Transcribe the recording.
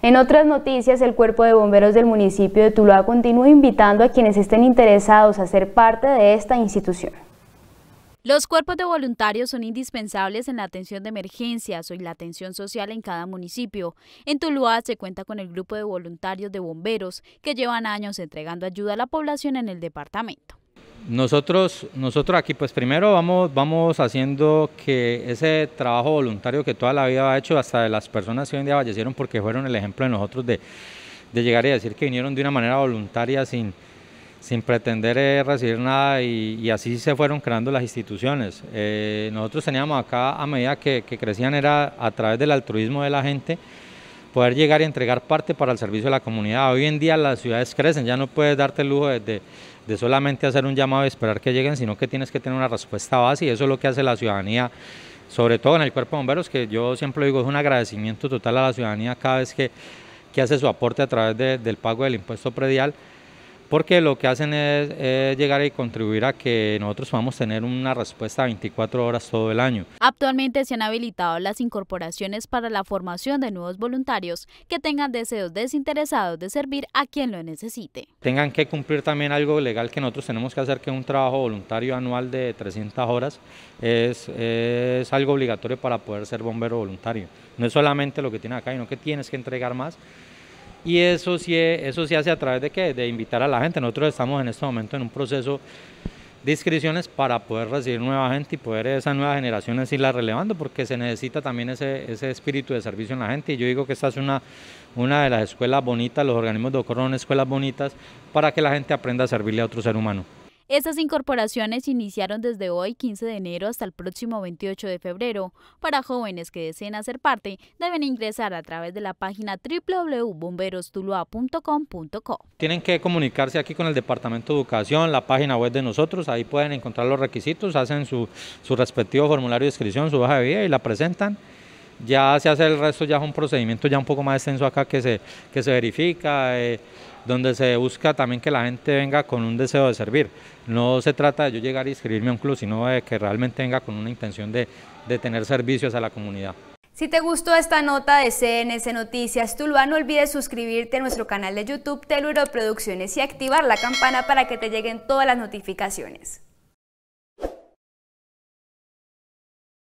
En otras noticias, el Cuerpo de Bomberos del municipio de Tuluá continúa invitando a quienes estén interesados a ser parte de esta institución. Los cuerpos de voluntarios son indispensables en la atención de emergencias o en la atención social en cada municipio. En Tuluá se cuenta con el grupo de voluntarios de bomberos que llevan años entregando ayuda a la población en el departamento. Nosotros, nosotros aquí, pues primero vamos, vamos haciendo que ese trabajo voluntario que toda la vida ha hecho, hasta de las personas que hoy en día fallecieron, porque fueron el ejemplo de nosotros de, llegar y decir que vinieron de una manera voluntaria sin, pretender eh, recibir nada y, así se fueron creando las instituciones. Eh, nosotros teníamos acá, a medida que crecían, era a través del altruismo de la gente poder llegar y entregar parte para el servicio de la comunidad. Hoy en día las ciudades crecen, ya no puedes darte el lujo de, solamente hacer un llamado y esperar que lleguen, sino que tienes que tener una respuesta base y eso es lo que hace la ciudadanía, sobre todo en el cuerpo de bomberos, que yo siempre digo es un agradecimiento total a la ciudadanía cada vez que, hace su aporte a través del pago del impuesto predial porque lo que hacen es, llegar y contribuir a que nosotros podamos tener una respuesta 24 horas todo el año. Actualmente se han habilitado las incorporaciones para la formación de nuevos voluntarios que tengan deseos desinteresados de servir a quien lo necesite. Tengan que cumplir también algo legal que nosotros tenemos que hacer, que un trabajo voluntario anual de 300 horas, es, algo obligatorio para poder ser bombero voluntario. No es solamente lo que tiene acá, sino que tienes que entregar más y eso se eso hace a través de qué? De invitar a la gente. Nosotros estamos en este momento en un proceso de inscripciones para poder recibir nueva gente y poder esas nuevas generaciones irla relevando, porque se necesita también ese, espíritu de servicio en la gente. Y yo digo que esta es una, una de las escuelas bonitas, los organismos de son escuelas bonitas para que la gente aprenda a servirle a otro ser humano. Estas incorporaciones iniciaron desde hoy 15 de enero hasta el próximo 28 de febrero. Para jóvenes que deseen hacer parte, deben ingresar a través de la página www.bomberostulua.com.co. Tienen que comunicarse aquí con el Departamento de Educación, la página web de nosotros, ahí pueden encontrar los requisitos, hacen su, su respectivo formulario de inscripción, su baja de vida y la presentan ya se hace el resto, ya es un procedimiento ya un poco más extenso acá que se, que se verifica, eh, donde se busca también que la gente venga con un deseo de servir. No se trata de yo llegar a inscribirme a un club, sino de que realmente venga con una intención de, tener servicios a la comunidad. Si te gustó esta nota de CNS Noticias Tuluá, no olvides suscribirte a nuestro canal de YouTube Teluro Producciones y activar la campana para que te lleguen todas las notificaciones.